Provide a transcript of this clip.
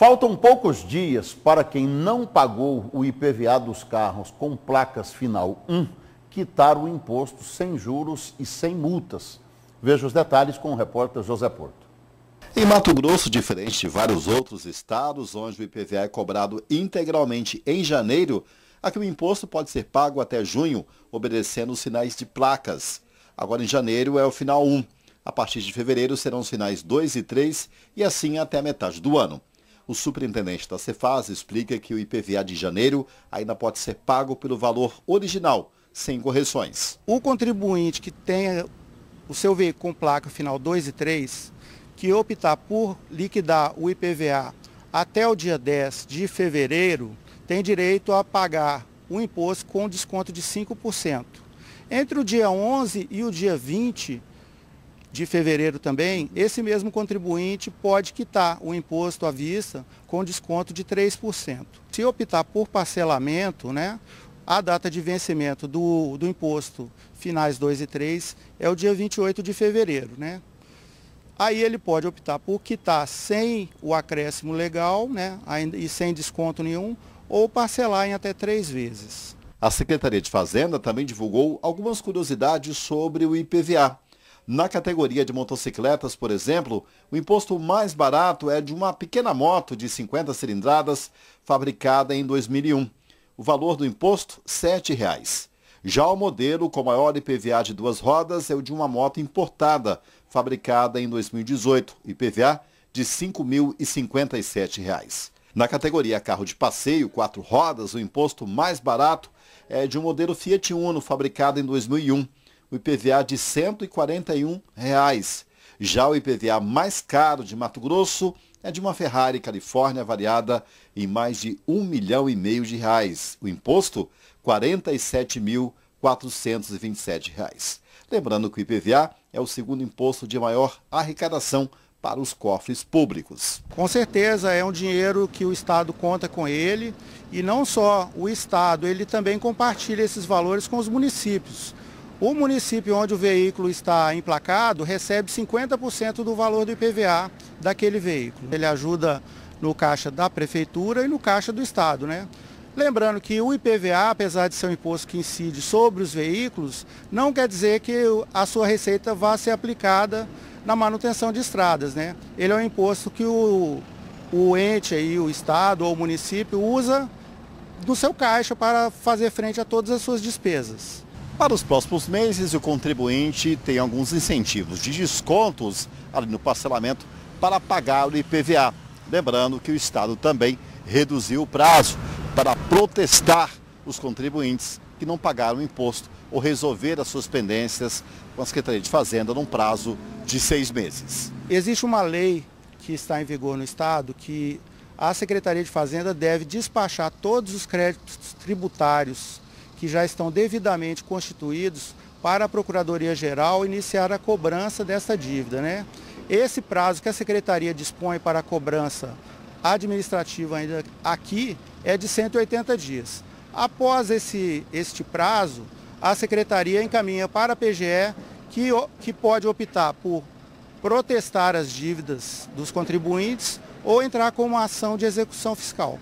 Faltam poucos dias para quem não pagou o IPVA dos carros com placas final 1 quitar o imposto sem juros e sem multas. Veja os detalhes com o repórter José Porto. Em Mato Grosso, diferente de vários outros estados onde o IPVA é cobrado integralmente em janeiro, aqui o imposto pode ser pago até junho, obedecendo os sinais de placas. Agora em janeiro é o final 1. A partir de fevereiro serão os sinais 2 e 3 e assim até a metade do ano. O superintendente da Cefaz explica que o IPVA de janeiro ainda pode ser pago pelo valor original, sem correções. O contribuinte que tenha o seu veículo com placa final 2 e 3, que optar por liquidar o IPVA até o dia 10 de fevereiro, tem direito a pagar o imposto com desconto de 5%. Entre o dia 11 e o dia 20, de fevereiro também, esse mesmo contribuinte pode quitar o imposto à vista com desconto de 3%. Se optar por parcelamento, né, a data de vencimento do, do imposto finais 2 e 3 é o dia 28 de fevereiro. Né? Aí ele pode optar por quitar sem o acréscimo legal né, e sem desconto nenhum ou parcelar em até três vezes. A Secretaria de Fazenda também divulgou algumas curiosidades sobre o IPVA. Na categoria de motocicletas, por exemplo, o imposto mais barato é de uma pequena moto de 50 cilindradas fabricada em 2001. O valor do imposto, R$ 7,00. Já o modelo com maior IPVA de duas rodas é o de uma moto importada, fabricada em 2018, IPVA de R$ 5.057. Na categoria carro de passeio, quatro rodas, o imposto mais barato é de um modelo Fiat Uno, fabricado em 2001 o IPVA de R$ 141. Reais. Já o IPVA mais caro de Mato Grosso é de uma Ferrari Califórnia variada em mais de um milhão e meio de reais. O imposto, R$ 47.427. Lembrando que o IPVA é o segundo imposto de maior arrecadação para os cofres públicos. Com certeza é um dinheiro que o Estado conta com ele e não só o Estado, ele também compartilha esses valores com os municípios. O município onde o veículo está emplacado recebe 50% do valor do IPVA daquele veículo. Ele ajuda no caixa da prefeitura e no caixa do estado, né? Lembrando que o IPVA, apesar de ser um imposto que incide sobre os veículos, não quer dizer que a sua receita vá ser aplicada na manutenção de estradas, né? Ele é um imposto que o, o ente aí, o estado ou o município usa no seu caixa para fazer frente a todas as suas despesas. Para os próximos meses, o contribuinte tem alguns incentivos de descontos ali no parcelamento para pagar o IPVA. Lembrando que o Estado também reduziu o prazo para protestar os contribuintes que não pagaram o imposto ou resolver as suas pendências com a Secretaria de Fazenda num prazo de seis meses. Existe uma lei que está em vigor no Estado que a Secretaria de Fazenda deve despachar todos os créditos tributários que já estão devidamente constituídos para a Procuradoria-Geral iniciar a cobrança dessa dívida. Né? Esse prazo que a Secretaria dispõe para a cobrança administrativa ainda aqui é de 180 dias. Após esse, este prazo, a Secretaria encaminha para a PGE, que, que pode optar por protestar as dívidas dos contribuintes ou entrar com uma ação de execução fiscal.